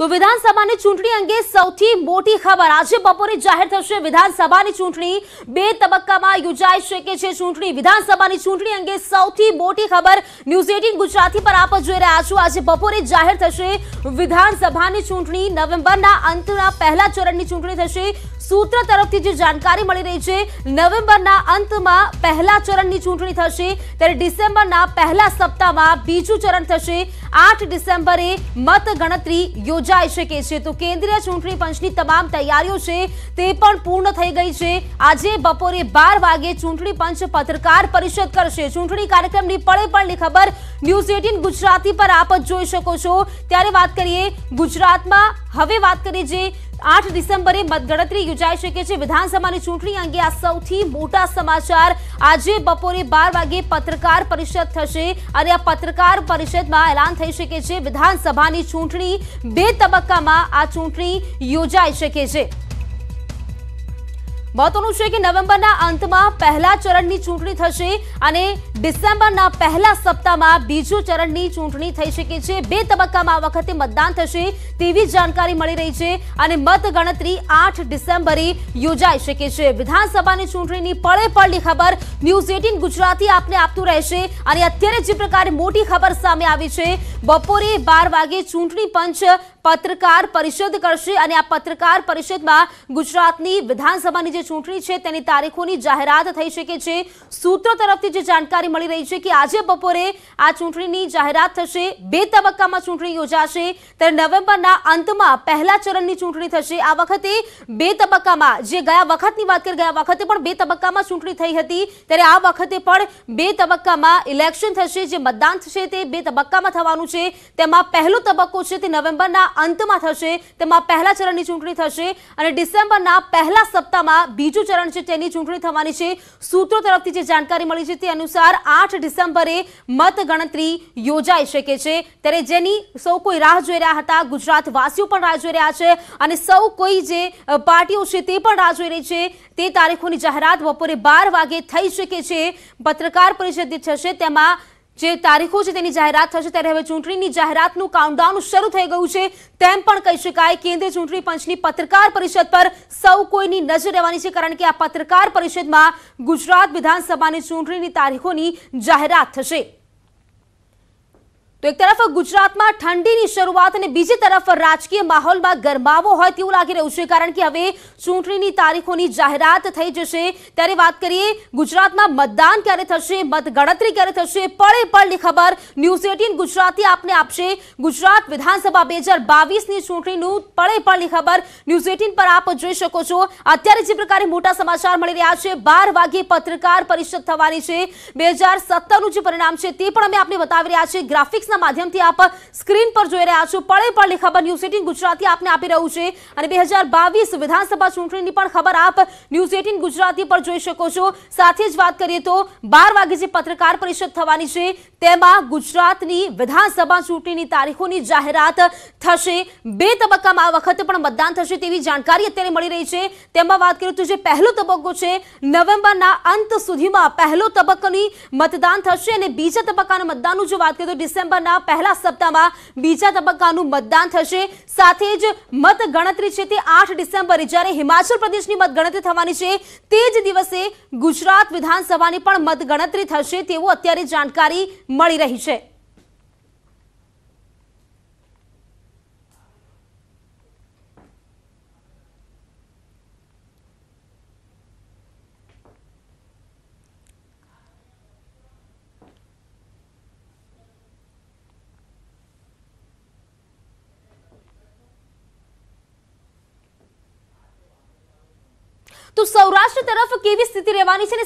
તો વિધાનસભાની ચૂંટણી અંગે સૌથી મોટી ખબર આજે બપોરે જાહેર થશે વિધાનસભાની ચૂંટણી બે તબક્કામાં યોજાઈ શકે છે ચૂંટણી વિધાનસભાની ચૂંટણી અંગે સૌથી મોટી ખબર ન્યૂઝ એટીન ગુજરાતી પર આપ જોઈ રહ્યા છો આજે બપોરે જાહેર થશે વિધાનસભાની ચૂંટણી નવેમ્બરના અંતના પહેલા ચરણની ચૂંટણી થશે સૂત્ર તરફથી જે જાણકારી મળી રહી છે નવેમ્બરના અંતમાં પહેલા ચરણની ચૂંટણી થશે ત્યારે ડિસેમ્બરના પહેલા સપ્તાહમાં બીજું ચરણ થશે આઠ ડિસેમ્બરે મતગણતરી યોજાઈ શકે છે તો કેન્દ્રીય ચૂંટણી પંચની તમામ તૈયારીઓ છે તે પણ પૂર્ણ થઈ ગઈ છે આજે બપોરે બાર વાગે ચૂંટણી પંચ પત્રકાર પરિષદ કરશે ચૂંટણી કાર્યક્રમની પળે પળની ખબર ન્યૂઝ એટીન ગુજરાતી પર આપ જ જોઈ શકો છો ત્યારે વાત કરીએ ગુજરાતમાં હવે વાત કરીએ જે આઠ ડિસેમ્બરે મતગણતરી યોજાઈ શકે છે વિધાનસભાની ચૂંટણી અંગે આ સૌથી મોટા સમાચાર આજે બપોરે બાર વાગે પત્રકાર પરિષદ થશે અને આ પત્રકાર પરિષદમાં એલાન થઈ શકે છે વિધાનસભાની ચૂંટણી બે તબક્કામાં આ ચૂંટણી યોજાઈ શકે છે મહત્વનું છે કે નવેમ્બરના અંતમાં પહેલા ચરણની ચૂંટણી થશે અને ડિસેમ્બરના પહેલા સપ્તાહમાં બીજું ચરણની ચૂંટણી થઈ શકે છે બે તબક્કામાં આ વખતે મતદાન થશે તેવી જાણકારી મળી રહી છે અને મતગણતરી આઠ ડિસેમ્બરે યોજાઈ શકે છે વિધાનસભાની ચૂંટણીની પળે પળની ખબર ન્યૂઝ એઇટીન ગુજરાતી આપને આપતું રહેશે અને અત્યારે જે પ્રકારે મોટી ખબર સામે આવી છે બપોરે બાર વાગે ચૂંટણી પંચ પત્રકાર પરિષદ કરશે અને આ પત્રકાર પરિષદમાં ગુજરાતની વિધાનસભાની જે ચૂંટણી છે તેની તારીખોની જાહેરાત થઈ શકે છે સૂત્રો તરફથી જે જાણકારી મળી રહી છે કે આજે બપોરે આ ચૂંટણીની જાહેરાત થશે બે તબક્કામાં ચૂંટણી યોજાશે ત્યારે નવેમ્બરના અંતમાં પહેલા ચરણની ચૂંટણી થશે આ વખતે બે તબક્કામાં જે ગયા વખતની વાત કરી ગયા વખતે પણ બે તબક્કામાં ચૂંટણી થઈ હતી ત્યારે આ વખતે પણ બે તબક્કામાં ઇલેક્શન થશે જે મતદાન થશે તે બે તબક્કામાં થવાનું છે તેમાં પહેલો તબક્કો છે તે નવેમ્બરના અંતમાં થશે તેમાં પહેલા ચરણની ચૂંટણી થશે અને ડિસેમ્બરના પહેલા સપ્તાહમાં બીજું ચરણ છે તેની ચૂંટણી થવાની છે સૂત્રો તરફથી જે જાણકારી મળી છે તે અનુસાર આઠ ડિસેમ્બરે મતગણતરી યોજાઈ શકે છે ત્યારે જેની સૌ કોઈ રાહ જોઈ રહ્યા હતા ગુજરાતવાસીઓ પણ રાહ જોઈ રહ્યા છે અને સૌ કોઈ જે પાર્ટીઓ છે તે પણ રાહ જોઈ રહી છે તે તારીખોની જાહેરાત બપોરે બાર વાગે થઈ શકે છે પત્રકાર પરિષદ થશે તેમાં જે તારીખો છે તેની જાહેરાત થશે ત્યારે હવે ચૂંટણીની જાહેરાતનું કાઉન્ટડાઉન શરૂ થઈ ગયું છે તેમ પણ કહી શકાય કેન્દ્રીય ચૂંટણી પંચની પત્રકાર પરિષદ પર સૌ કોઈની નજર રહેવાની છે કારણ કે આ પત્રકાર પરિષદમાં ગુજરાત વિધાનસભાની ચૂંટણીની તારીખોની જાહેરાત થશે તો એક તરફ ગુજરાતમાં ઠંડીની શરૂઆત અને બીજી તરફ રાજકીય માહોલમાં ગરમાવો હોય તેવું લાગી રહ્યું છે કારણ કે હવે ચૂંટણીની તારીખોની જાહેરાત થઈ જશે ત્યારે વાત કરીએ ગુજરાતમાં મતદાન ક્યારે થશે મતગણતરી ક્યારે થશે પળે પળની ખબર ન્યૂઝ એટીન ગુજરાતી આપને આપશે ગુજરાત વિધાનસભા બે હજાર બાવીસની ચૂંટણીનું પળે પળની ખબર ન્યૂઝ એટીન પર આપ જોઈ શકો છો અત્યારે જે પ્રકારે મોટા સમાચાર મળી રહ્યા છે બાર વાગે પત્રકાર પરિષદ થવાની છે બે હજાર સત્તરનું જે પરિણામ છે તે પણ અમે આપને બતાવી રહ્યા છીએ ગ્રાફિક્સ ન્યૂઝના માધ્યમથી આપ સ્ક્રીન પર જોઈ રહ્યા છો પળે પળની ખબર ન્યૂઝ એટીન ગુજરાતી આપને આપી રહ્યું છે અને બે વિધાનસભા ચૂંટણીની પણ ખબર આપ ન્યૂઝ એટીન ગુજરાતી પર જોઈ શકો છો સાથે જ વાત કરીએ તો બાર વાગે જે પત્રકાર પરિષદ થવાની છે તેમાં ગુજરાતની વિધાનસભા ચૂંટણીની તારીખોની જાહેરાત થશે બે તબક્કામાં આ વખતે પણ મતદાન થશે તેવી જાણકારી અત્યારે મળી રહી છે તેમાં વાત કરીએ તો જે પહેલો તબક્કો છે નવેમ્બરના અંત સુધીમાં પહેલો તબક્કાની મતદાન થશે અને બીજા તબક્કાના મતદાનનું જો વાત કરીએ તો ડિસેમ્બર મહિનાના પહેલા સપ્તાહમાં બીજા તબક્કાનું મતદાન થશે સાથે જ મતગણતરી છે તે આઠ ડિસેમ્બરે જ્યારે હિમાચલ પ્રદેશની મતગણતરી થવાની છે તે જ દિવસે ગુજરાત વિધાનસભાની પણ મતગણતરી થશે તેવું અત્યારે જાણકારી મળી રહી છે તો સૌરાષ્ટ્ર તરફ કેવી સ્થિતિ રહેવાની છે